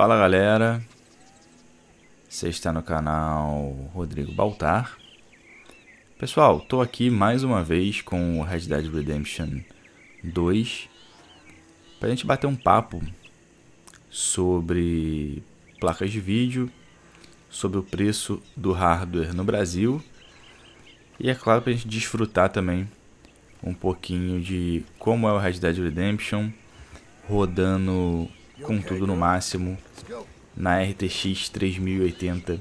Fala galera, você está no canal Rodrigo Baltar. Pessoal, estou aqui mais uma vez com o Red Dead Redemption 2 para a gente bater um papo sobre placas de vídeo, sobre o preço do hardware no Brasil e é claro para a gente desfrutar também um pouquinho de como é o Red Dead Redemption rodando com tudo no máximo na RTX 3080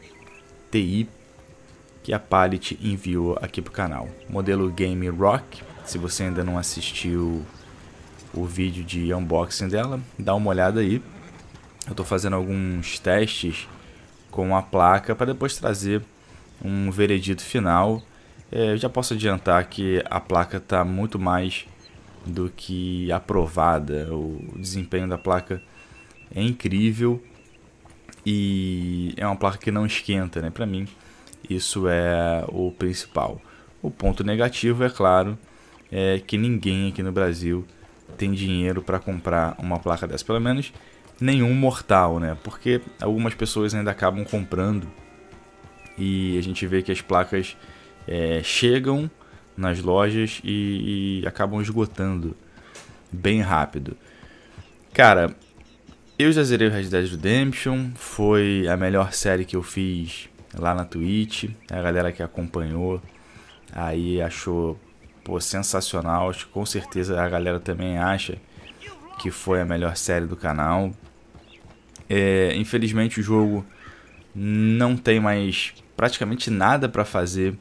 Ti que a Pallet enviou aqui pro canal. Modelo Game Rock, se você ainda não assistiu o vídeo de unboxing dela, dá uma olhada aí. Eu estou fazendo alguns testes com a placa para depois trazer um veredito final. É, eu já posso adiantar que a placa está muito mais do que aprovada. O desempenho da placa é incrível e é uma placa que não esquenta, né? Para mim, isso é o principal. O ponto negativo, é claro, é que ninguém aqui no Brasil tem dinheiro para comprar uma placa dessa, pelo menos nenhum mortal, né? Porque algumas pessoas ainda acabam comprando e a gente vê que as placas é, chegam nas lojas e, e acabam esgotando bem rápido. Cara, eu já zerei o Red Dead Redemption, foi a melhor série que eu fiz lá na Twitch. A galera que acompanhou aí achou pô, sensacional. Com certeza a galera também acha que foi a melhor série do canal. É, infelizmente o jogo não tem mais praticamente nada para fazer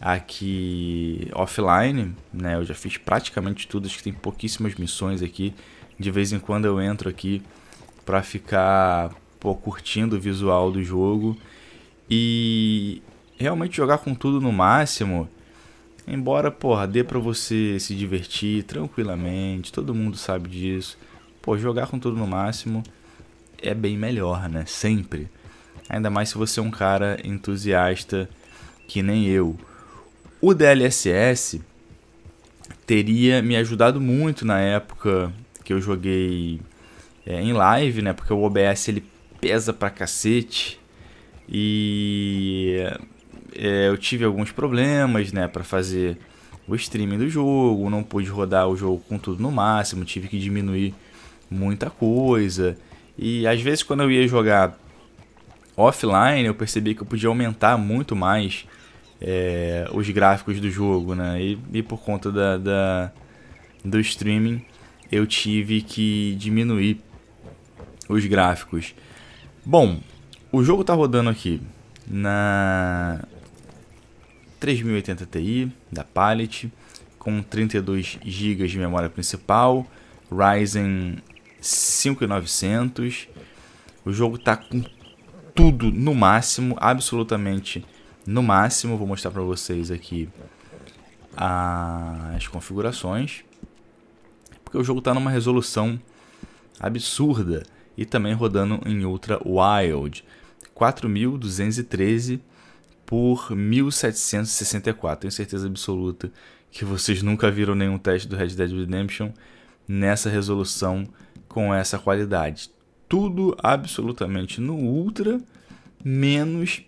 aqui offline, né? Eu já fiz praticamente tudo, acho que tem pouquíssimas missões aqui. De vez em quando eu entro aqui para ficar pô, curtindo o visual do jogo e realmente jogar com tudo no máximo. Embora, porra, dê pra você se divertir tranquilamente, todo mundo sabe disso. Pô, jogar com tudo no máximo é bem melhor, né? Sempre. Ainda mais se você é um cara entusiasta que nem eu. O DLSS teria me ajudado muito na época que eu joguei é, em live, né? Porque o OBS ele pesa pra cacete e é, eu tive alguns problemas, né? Para fazer o streaming do jogo, não pude rodar o jogo com tudo no máximo, tive que diminuir muita coisa. E às vezes quando eu ia jogar offline, eu percebi que eu podia aumentar muito mais é, os gráficos do jogo, né? E, e por conta da, da, do streaming, eu tive que diminuir os gráficos. Bom, o jogo está rodando aqui na 3080 Ti da Palette, com 32 GB de memória principal, Ryzen 5900. O jogo está com tudo no máximo, absolutamente no máximo. Vou mostrar para vocês aqui as configurações, porque o jogo está numa resolução absurda e também rodando em ultra Wild, 4.213 por 1.764. Tenho certeza absoluta que vocês nunca viram nenhum teste do Red Dead Redemption nessa resolução com essa qualidade. Tudo absolutamente no Ultra, menos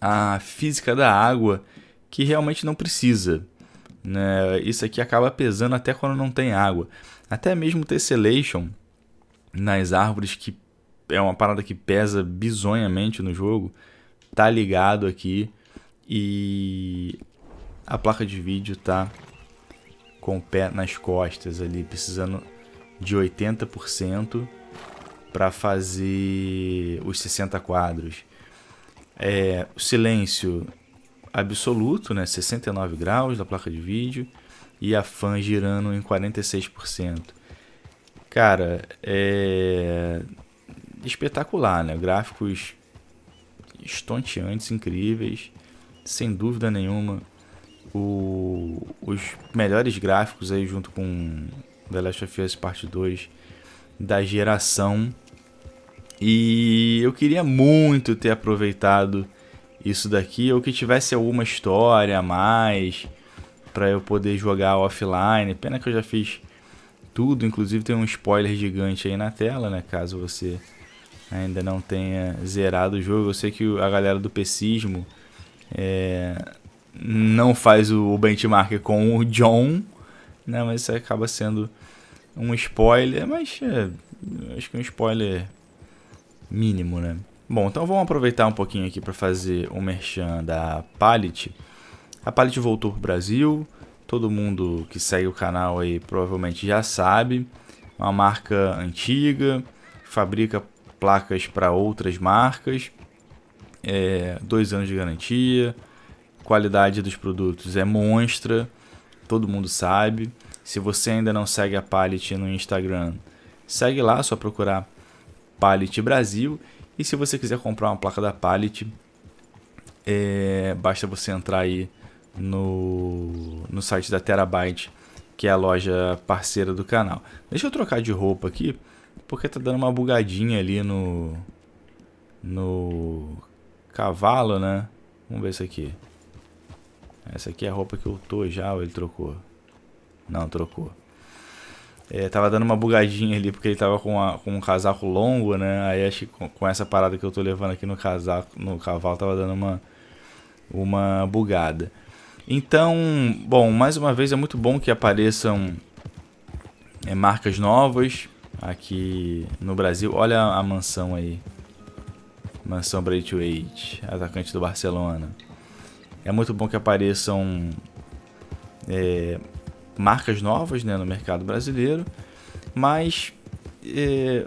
a física da água, que realmente não precisa. Né? Isso aqui acaba pesando até quando não tem água. Até mesmo o Tessellation, nas árvores, que é uma parada que pesa bizonhamente no jogo, tá ligado aqui e a placa de vídeo tá com o pé nas costas ali, precisando de 80% para fazer os 60 quadros. É, silêncio absoluto, né, 69 graus da placa de vídeo e a fan girando em 46%. Cara, é espetacular, né? Gráficos estonteantes, incríveis, sem dúvida nenhuma. O, os melhores gráficos aí junto com The Last of Us Part 2 da geração. E eu queria muito ter aproveitado isso daqui, ou que tivesse alguma história a mais para eu poder jogar offline. Pena que eu já fiz tudo. Inclusive tem um spoiler gigante aí na tela, né? Caso você ainda não tenha zerado o jogo. Eu sei que a galera do Pessismo é, não faz o benchmark com o John, né? Mas isso acaba sendo um spoiler, mas é, acho que um spoiler mínimo, né? Bom, então vamos aproveitar um pouquinho aqui para fazer o um merchan da Pallet. A Pallet voltou para o Brasil, todo mundo que segue o canal aí provavelmente já sabe. Uma marca antiga, fabrica placas para outras marcas, é, dois anos de garantia, qualidade dos produtos é monstra, todo mundo sabe. Se você ainda não segue a Pallet no Instagram, segue lá, é só procurar Pallet Brasil. E se você quiser comprar uma placa da Pallet, é, basta você entrar aí no, no site da Terabyte, que é a loja parceira do canal. Deixa eu trocar de roupa aqui, porque tá dando uma bugadinha ali no, no cavalo, né? Vamos ver isso aqui. Essa aqui é a roupa que eu tô já ou ele trocou? Não, trocou. É, tava dando uma bugadinha ali porque ele tava com, a, com um casaco longo, né? Aí acho que com, com, essa parada que eu tô levando aqui no casaco, no cavalo, tava dando uma, uma bugada. Então, bom, mais uma vez é muito bom que apareçam é, marcas novas aqui no Brasil. Olha a mansão aí. Mansão Braithwaite, atacante do Barcelona. É muito bom que apareçam é, marcas novas né, no mercado brasileiro. Mas é,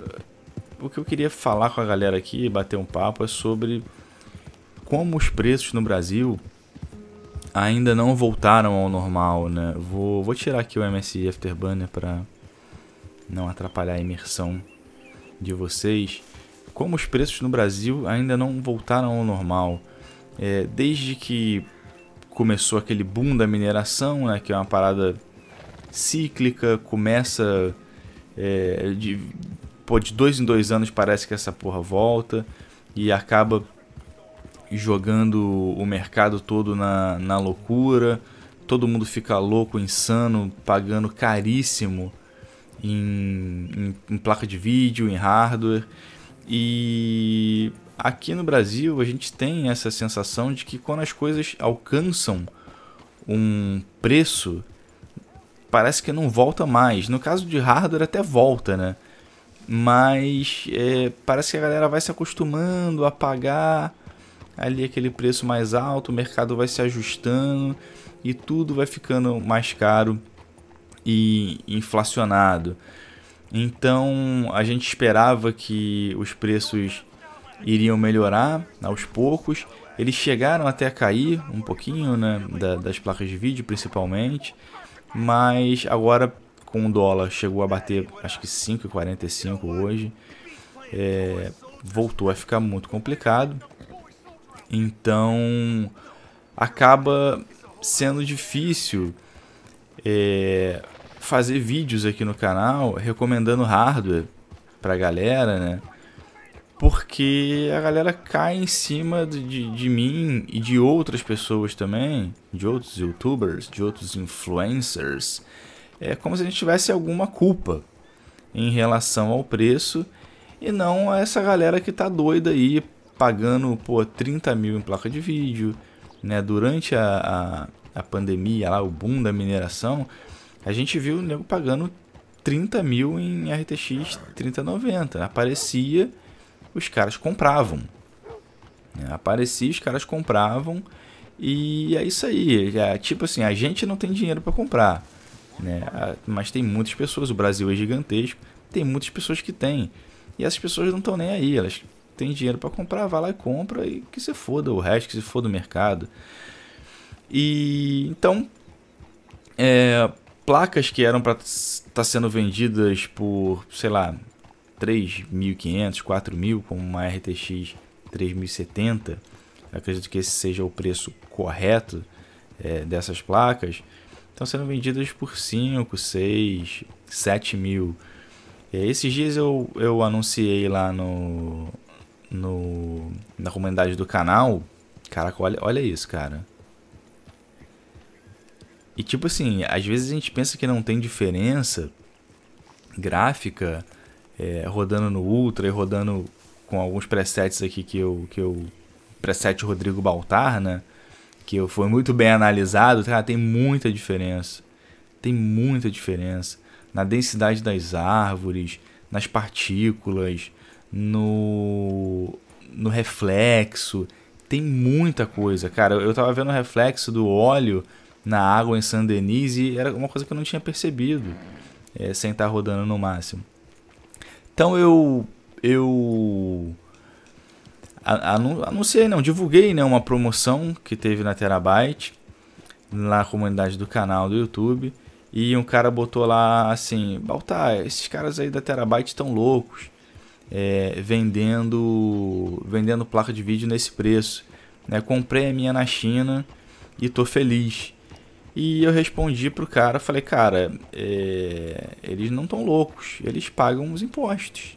o que eu queria falar com a galera aqui, bater um papo, é sobre como os preços no Brasil ainda não voltaram ao normal, né? Vou, vou tirar aqui o MSI Afterburner para não atrapalhar a imersão de vocês. Como os preços no Brasil ainda não voltaram ao normal, é, desde que começou aquele boom da mineração, né, que é uma parada cíclica, começa é, de, pô, de dois em dois anos parece que essa porra volta e acaba jogando o mercado todo na, na loucura, todo mundo fica louco, insano, pagando caríssimo em, em, em placa de vídeo, em hardware. E aqui no Brasil a gente tem essa sensação de que quando as coisas alcançam um preço, parece que não volta mais. No caso de hardware até volta, né? Mas é, parece que a galera vai se acostumando a pagar ali aquele preço mais alto, o mercado vai se ajustando e tudo vai ficando mais caro e inflacionado. Então a gente esperava que os preços iriam melhorar aos poucos. Eles chegaram até a cair um pouquinho, né, da, das placas de vídeo principalmente, mas agora com o dólar chegou a bater acho que 5,45 hoje, é, voltou a ficar muito complicado. Então acaba sendo difícil é, fazer vídeos aqui no canal recomendando hardware pra galera, né? Porque a galera cai em cima de, de mim e de outras pessoas também, de outros youtubers, de outros influencers. É como se a gente tivesse alguma culpa em relação ao preço e não a essa galera que tá doida aí pagando pô, 30 mil em placa de vídeo, né? Durante a, a, a pandemia, lá, o boom da mineração, a gente viu o nego pagando 30 mil em RTX 3090. Aparecia, os caras compravam. Né? Aparecia, os caras compravam. E é isso aí. É, tipo assim, a gente não tem dinheiro para comprar. Né? Mas tem muitas pessoas, o Brasil é gigantesco, tem muitas pessoas que têm. E essas pessoas não estão nem aí, elas tem dinheiro para comprar, vai lá e compra e que se foda o resto, que se foda o mercado. E então, é, placas que eram para estar tá sendo vendidas por, sei lá, 3.500, 4.000, como uma RTX 3070, acredito que esse seja o preço correto é, dessas placas, estão sendo vendidas por 5, 6, 7 mil. É, esses dias eu, eu anunciei lá no, no, na comunidade do canal, caraca, olha, olha isso, cara. E tipo assim, às vezes a gente pensa que não tem diferença gráfica é, rodando no Ultra e rodando com alguns presets aqui que eu. Que eu preset Rodrigo Baltar, né? Que foi muito bem analisado, cara, tem muita diferença. Tem muita diferença. Na densidade das árvores, nas partículas, no, no reflexo. Tem muita coisa, cara. Eu tava vendo o reflexo do óleo na água em San Denis e era uma coisa que eu não tinha percebido é, sem estar tá rodando no máximo. Então eu. Eu. anunciei, não, divulguei né, uma promoção que teve na Terabyte, na comunidade do canal do YouTube. E um cara botou lá assim: Baltar, esses caras aí da Terabyte estão loucos é, vendendo vendendo placa de vídeo nesse preço. Né? Comprei a minha na China e tô feliz. E eu respondi pro cara, falei, cara, é, eles não estão loucos, eles pagam os impostos.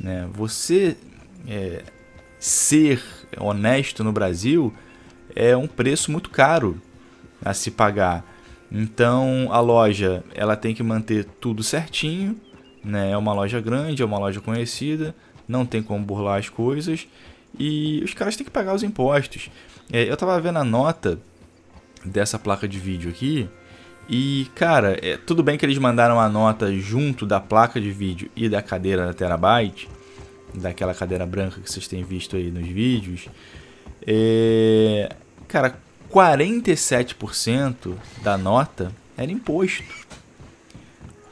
Né? Você é, ser honesto no Brasil é um preço muito caro a se pagar. Então a loja ela tem que manter tudo certinho, né? É uma loja grande, é uma loja conhecida, não tem como burlar as coisas e os caras têm que pagar os impostos. É, eu tava vendo a nota dessa placa de vídeo aqui e, cara, é, tudo bem que eles mandaram a nota junto da placa de vídeo e da cadeira da Terabyte, daquela cadeira branca que vocês têm visto aí nos vídeos. É, cara, 47% da nota era imposto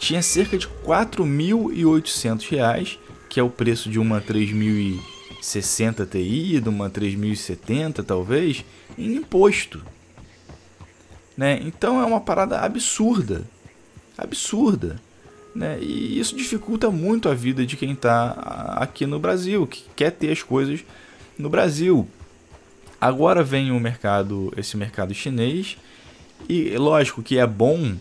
tinha cerca de R$ reais que é o preço de uma 3060 Ti, de uma 3070 talvez, em imposto. Né? Então é uma parada absurda. Absurda. Né? E isso dificulta muito a vida de quem está aqui no Brasil, que quer ter as coisas no Brasil. Agora vem o mercado, esse mercado chinês, e lógico que é bom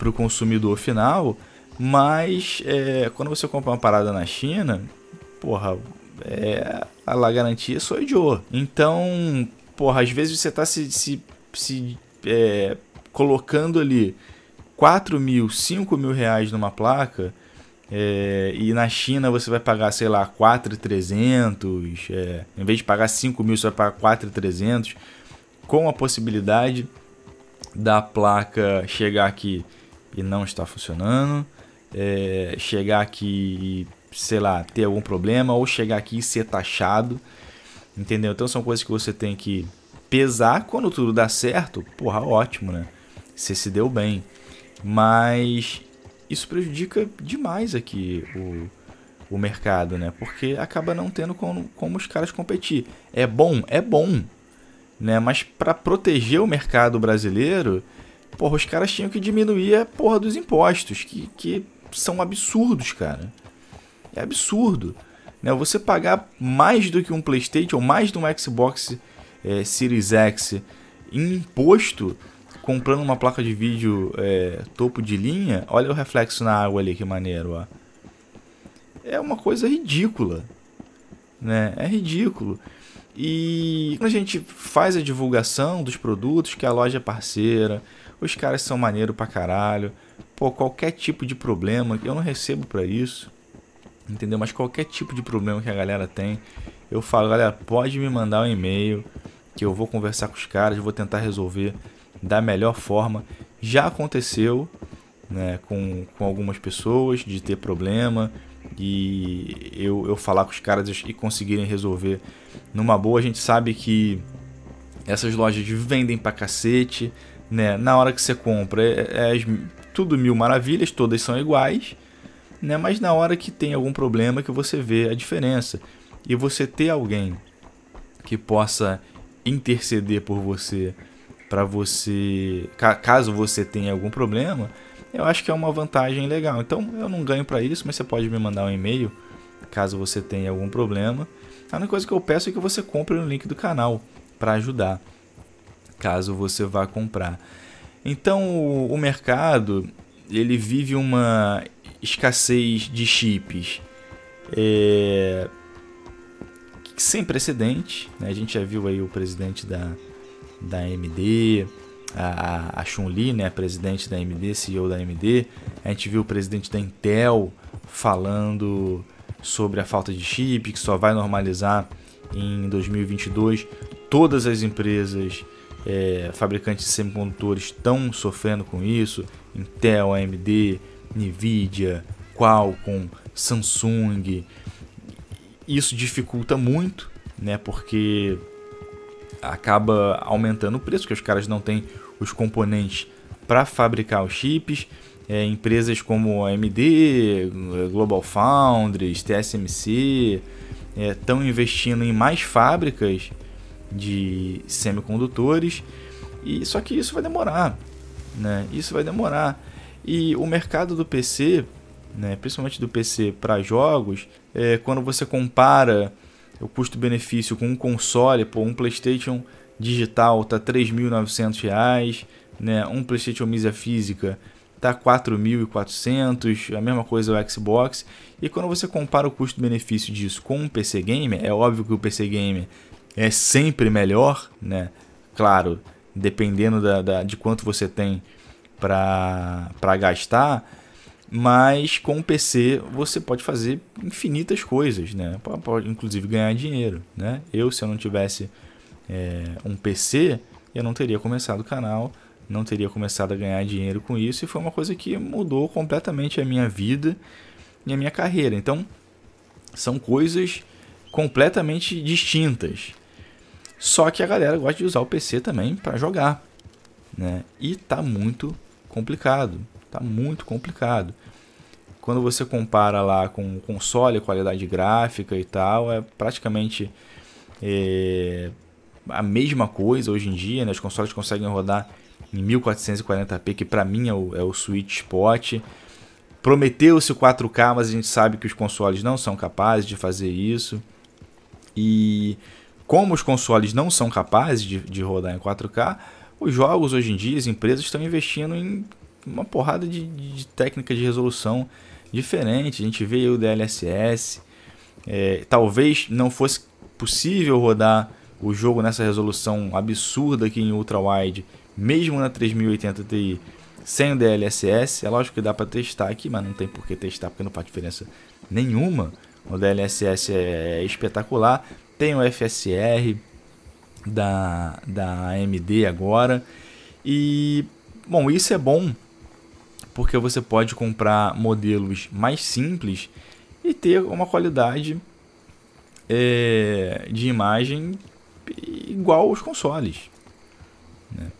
para o consumidor final, mas é, quando você compra uma parada na China, porra, é, a garantia garantia de ouro. Então, porra, às vezes você está se, se, se é, colocando ali 4 mil, 5 mil reais numa placa, é, e na China você vai pagar, sei lá, 4,300. É, em vez de pagar 5 mil, você vai pagar 4,300. Com a possibilidade da placa chegar aqui e não está funcionando. É, chegar aqui e, sei lá, ter algum problema, ou chegar aqui e ser taxado. Entendeu? Então são coisas que você tem que pesar quando tudo dá certo. Porra, ótimo, né? Você se deu bem. Mas isso prejudica demais aqui o, o mercado, né? Porque acaba não tendo como, como os caras competir. É bom? É bom. Né? Mas para proteger o mercado brasileiro, Porra, os caras tinham que diminuir a porra dos impostos, que, que são absurdos, cara. É absurdo. Né? Você pagar mais do que um PlayStation ou mais do um Xbox é, Series X em imposto comprando uma placa de vídeo é, topo de linha. Olha o reflexo na água ali, que maneiro, ó. É uma coisa ridícula. Né? É ridículo. E quando a gente faz a divulgação dos produtos, que a loja é parceira, os caras são maneiro pra caralho. Pô, qualquer tipo de problema, eu não recebo pra isso. Entendeu? Mas qualquer tipo de problema que a galera tem, eu falo, galera, pode me mandar um e-mail que eu vou conversar com os caras, vou tentar resolver da melhor forma. Já aconteceu né, com, com algumas pessoas de ter problema e eu, eu falar com os caras e conseguirem resolver numa boa. A gente sabe que essas lojas vendem pra cacete, né? Na hora que você compra, é, é, é tudo mil maravilhas, todas são iguais, né? Mas na hora que tem algum problema que você vê a diferença e você ter alguém que possa interceder por você para você, caso você tenha algum problema, eu acho que é uma vantagem legal. Então eu não ganho para isso, mas você pode me mandar um e-mail caso você tenha algum problema. A única coisa que eu peço é que você compre no link do canal para ajudar caso você vá comprar. Então o, o mercado ele vive uma escassez de chips é, sem precedente. Né? A gente já viu aí o presidente da, da AMD, a, a Chun-Li, né? presidente da AMD, CEO da AMD. A gente viu o presidente da Intel falando sobre a falta de chip, que só vai normalizar em 2022. Todas as empresas é, fabricantes de semicondutores estão sofrendo com isso, Intel, AMD, Nvidia, Qualcomm, Samsung. Isso dificulta muito, né? Porque acaba aumentando o preço, que os caras não têm os componentes para fabricar os chips. É, empresas como AMD, Global Foundries, TSMC estão é, investindo em mais fábricas de semicondutores. E só que isso vai demorar, né? Isso vai demorar. E o mercado do PC, né, principalmente do PC para jogos, é, quando você compara o custo-benefício com um console, pô, um PlayStation digital tá R$ reais, né? Um PlayStation mídia física tá 4.400, a mesma coisa o Xbox. E quando você compara o custo-benefício disso com um PC gamer, é óbvio que o PC gamer é sempre melhor, né? Claro, dependendo da, da de quanto você tem para gastar, mas com o PC você pode fazer infinitas coisas, né? Pode, inclusive ganhar dinheiro, né? Eu, se eu não tivesse é, um PC, eu não teria começado o canal, não teria começado a ganhar dinheiro com isso, e foi uma coisa que mudou completamente a minha vida e a minha carreira. Então, são coisas completamente distintas, só que a galera gosta de usar o PC também para jogar, né? E tá muito complicado, tá muito complicado. Quando você compara lá com o console, qualidade gráfica e tal, é praticamente é, a mesma coisa hoje em dia, né? Os consoles conseguem rodar em 1440p, que para mim é o, é o sweet spot. Prometeu-se o 4K, mas a gente sabe que os consoles não são capazes de fazer isso. E como os consoles não são capazes de, de rodar em 4K, os jogos hoje em dia, as empresas estão investindo em uma porrada de, de técnicas de resolução diferente. A gente vê o DLSS. É, talvez não fosse possível rodar o jogo nessa resolução absurda aqui em ultra-wide, mesmo na 3080 Ti, sem o DLSS. É lógico que dá para testar aqui, mas não tem por que testar porque não faz diferença nenhuma. O DLSS é espetacular, tem o FSR da, da AMD agora. E, bom, isso é bom porque você pode comprar modelos mais simples e ter uma qualidade é, de imagem igual aos consoles. Né?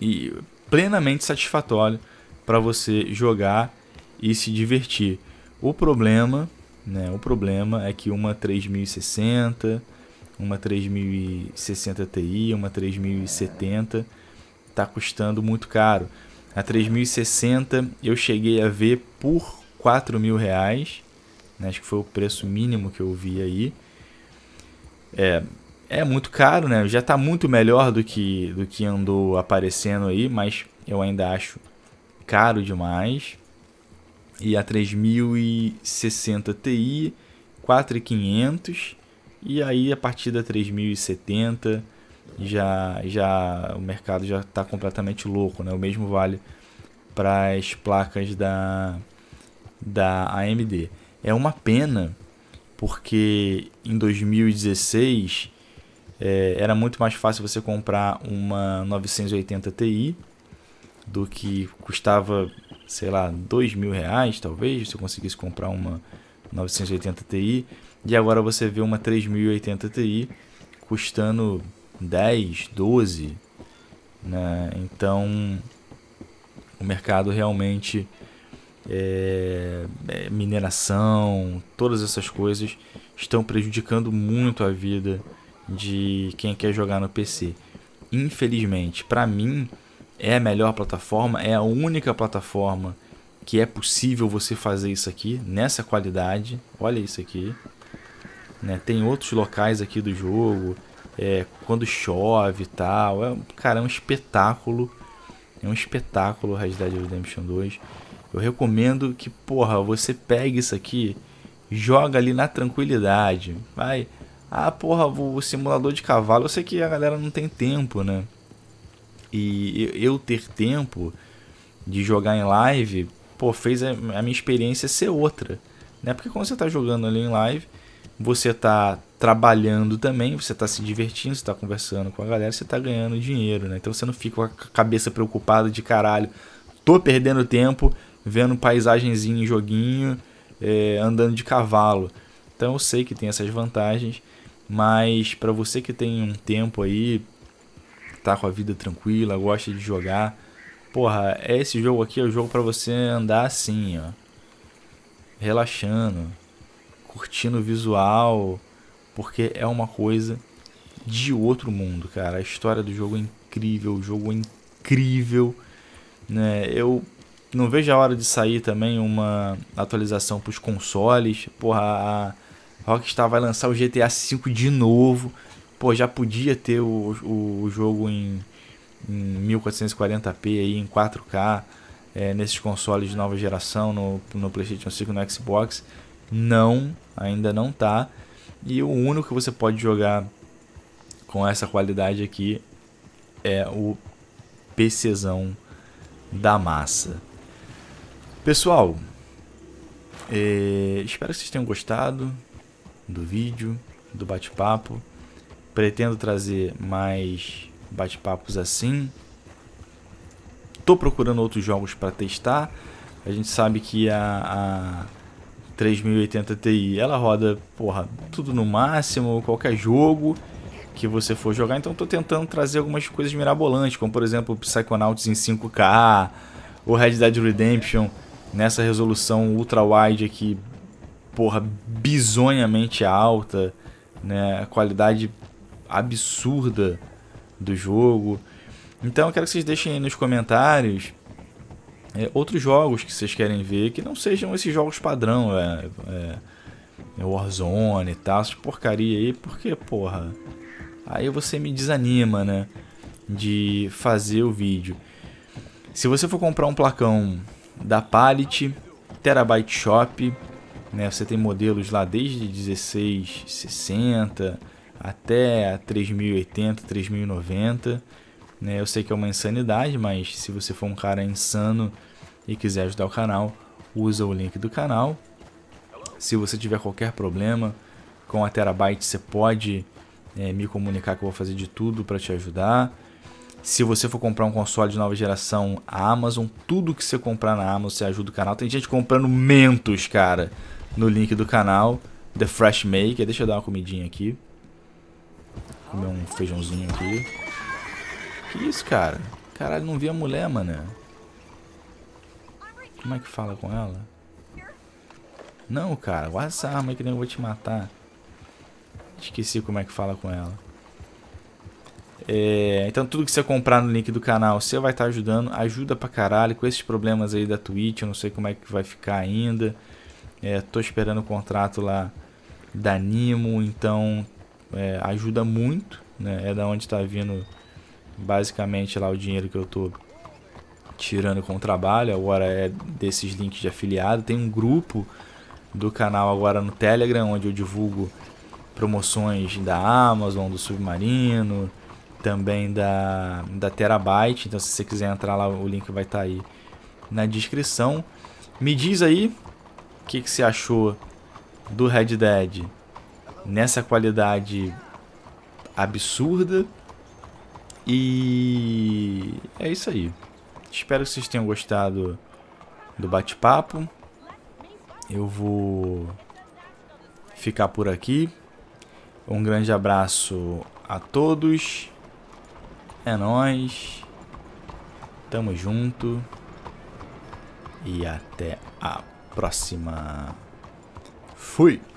E plenamente satisfatório para você jogar e se divertir. O problema né? O problema é que uma 3060, uma 3060 Ti, uma 3070 está custando muito caro. A 3060 eu cheguei a ver por 4 mil reais, né? acho que foi o preço mínimo que eu vi aí. É, é muito caro, né? Já está muito melhor do que, do que andou aparecendo aí, mas eu ainda acho caro demais e a 3060 Ti, 4500 e aí a partir da 3070 já já o mercado já está completamente louco, né? O mesmo vale para as placas da da AMD. É uma pena porque em 2016 é, era muito mais fácil você comprar uma 980 Ti do que custava sei lá, dois mil reais talvez, se eu conseguisse comprar uma 980 Ti. E agora você vê uma 3080 Ti custando 10, 12, né? Então, o mercado realmente é, é, mineração, todas essas coisas estão prejudicando muito a vida de quem quer jogar no PC. Infelizmente, para mim, é a melhor plataforma, é a única plataforma que é possível você fazer isso aqui, nessa qualidade. Olha isso aqui. Né? Tem outros locais aqui do jogo, é, quando chove e tal. É, cara, é um espetáculo. É um espetáculo Red Dead Redemption 2. Eu recomendo que, porra, você pegue isso aqui, joga ali na tranquilidade. Vai. Ah, porra, o simulador de cavalo. Eu sei que a galera não tem tempo, né? E eu ter tempo de jogar em live, pô, fez a minha experiência ser outra. Né? Porque quando você está jogando ali em live, você está trabalhando também, você está se divertindo, você está conversando com a galera, você está ganhando dinheiro, né? Então você não fica com a cabeça preocupada de caralho, tô perdendo tempo vendo paisagenzinho em joguinho, é, andando de cavalo. Então eu sei que tem essas vantagens, mas para você que tem um tempo aí tá com a vida tranquila, gosta de jogar. Porra, esse jogo aqui é o jogo para você andar assim, ó. Relaxando, curtindo o visual, porque é uma coisa de outro mundo, cara. A história do jogo é incrível, o jogo é incrível, né? Eu não vejo a hora de sair também uma atualização para os consoles. Porra, a Rockstar vai lançar o GTA V de novo pô, já podia ter o, o jogo em, em 1440p, aí, em 4K, é, nesses consoles de nova geração, no, no PlayStation 5 no Xbox. Não, ainda não tá. E o único que você pode jogar com essa qualidade aqui é o PCzão da massa. Pessoal, é, espero que vocês tenham gostado do vídeo, do bate-papo. Pretendo trazer mais bate-papos assim. Tô procurando outros jogos para testar. A gente sabe que a, a 3080 Ti ela roda porra, tudo no máximo, qualquer jogo que você for jogar. Então estou tentando trazer algumas coisas mirabolantes, como por exemplo Psychonauts em 5K, o Red Dead Redemption nessa resolução ultra-wide aqui, porra, bizonhamente alta, né? A qualidade absurda do jogo. Então eu quero que vocês deixem aí nos comentários é, outros jogos que vocês querem ver que não sejam esses jogos padrão, é, é, é Warzone e tal, essas porcaria aí, porque, porra, aí você me desanima, né, de fazer o vídeo. Se você for comprar um placão da Pallet, Terabyte Shop, né, você tem modelos lá desde 1660 até 3080, 3090. Né? Eu sei que é uma insanidade, mas se você for um cara insano e quiser ajudar o canal, usa o link do canal. Se você tiver qualquer problema com a Terabyte, você pode é, me comunicar que eu vou fazer de tudo para te ajudar. Se você for comprar um console de nova geração, a Amazon, tudo que você comprar na Amazon, você ajuda o canal. Tem gente comprando mentos, cara, no link do canal, The Fresh Maker. Deixa eu dar uma comidinha aqui comer um feijãozinho aqui. Que isso, cara? Caralho, não vi a mulher, mané. Como é que fala com ela? Não, cara, guarda essa arma aí que nem eu vou te matar. Esqueci como é que fala com ela. É, então tudo que você comprar no link do canal, você vai estar tá ajudando. Ajuda pra caralho com esses problemas aí da Twitch, eu não sei como é que vai ficar ainda. É, tô esperando o contrato lá da Nimo, então é, ajuda muito, né? É da onde está vindo basicamente lá o dinheiro que eu estou tirando com o trabalho. Agora é desses links de afiliado. Tem um grupo do canal agora no Telegram onde eu divulgo promoções da Amazon, do Submarino, também da, da Terabyte. Então, se você quiser entrar lá, o link vai estar tá aí na descrição. Me diz aí o que, que você achou do Red Dead nessa qualidade absurda. E é isso aí. Espero que vocês tenham gostado do bate-papo. Eu vou ficar por aqui. Um grande abraço a todos. É nós. Tamo junto. E até a próxima. Fui.